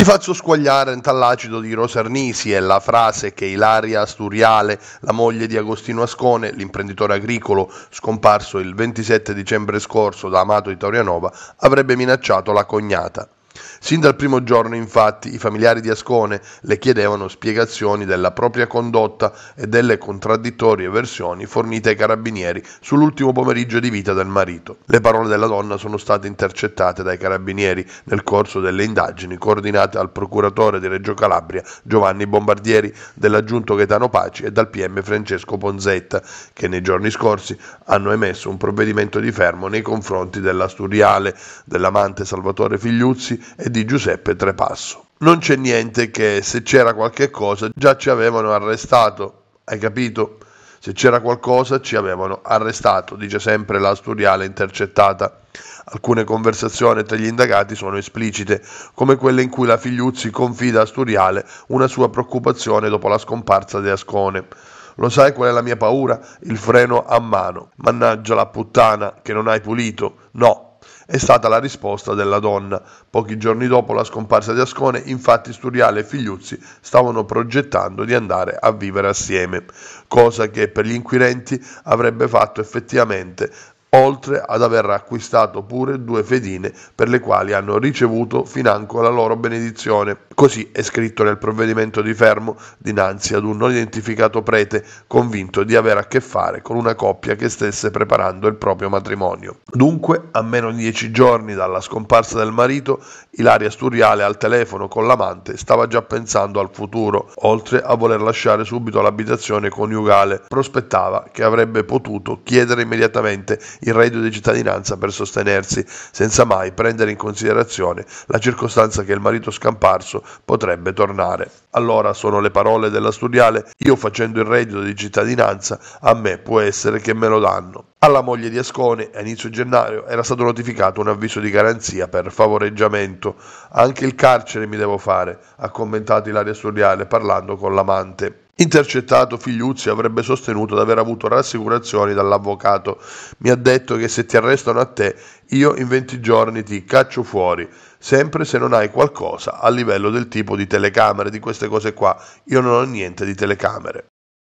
Ti faccio squagliare tallacido di Rosarnisi è la frase che Ilaria Asturiale, la moglie di Agostino Ascone, l'imprenditore agricolo scomparso il 27 dicembre scorso da Amato di Taurianova, avrebbe minacciato la cognata. Sin dal primo giorno, infatti, i familiari di Ascone le chiedevano spiegazioni della propria condotta e delle contraddittorie versioni fornite ai carabinieri sull'ultimo pomeriggio di vita del marito. Le parole della donna sono state intercettate dai carabinieri nel corso delle indagini coordinate al procuratore di Reggio Calabria Giovanni Bombardieri, dell'aggiunto Gaetano Paci e dal PM Francesco Ponzetta, che nei giorni scorsi hanno emesso un provvedimento di fermo nei confronti dell'Asturiale, dell'amante Salvatore Figliuzzi e di Giuseppe Trepasso. Non c'è niente che se c'era qualche cosa già ci avevano arrestato, hai capito? Se c'era qualcosa ci avevano arrestato, dice sempre la storiale intercettata. Alcune conversazioni tra gli indagati sono esplicite, come quelle in cui la Figliuzzi confida a Sturiale una sua preoccupazione dopo la scomparsa di Ascone. Lo sai qual è la mia paura? Il freno a mano. Mannaggia la puttana che non hai pulito. No, è stata la risposta della donna. Pochi giorni dopo la scomparsa di Ascone, infatti Sturiale e Figliuzzi stavano progettando di andare a vivere assieme, cosa che per gli inquirenti avrebbe fatto effettivamente oltre ad aver acquistato pure due fedine per le quali hanno ricevuto financo la loro benedizione. Così è scritto nel provvedimento di fermo dinanzi ad un non identificato prete convinto di avere a che fare con una coppia che stesse preparando il proprio matrimonio. Dunque, a meno di dieci giorni dalla scomparsa del marito, Ilaria Sturiale al telefono con l'amante stava già pensando al futuro, oltre a voler lasciare subito l'abitazione coniugale, prospettava che avrebbe potuto chiedere immediatamente il reddito di cittadinanza per sostenersi, senza mai prendere in considerazione la circostanza che il marito scomparso potrebbe tornare. Allora sono le parole della studiale, io facendo il reddito di cittadinanza, a me può essere che me lo danno. Alla moglie di Ascone, a inizio gennaio, era stato notificato un avviso di garanzia per favoreggiamento. Anche il carcere mi devo fare, ha commentato Ilaria Studiale parlando con l'amante. Intercettato, Figliuzzi avrebbe sostenuto di aver avuto rassicurazioni dall'avvocato. Mi ha detto che se ti arrestano a te, io in 20 giorni ti caccio fuori, sempre se non hai qualcosa a livello del tipo di telecamere, di queste cose qua. Io non ho niente di telecamere.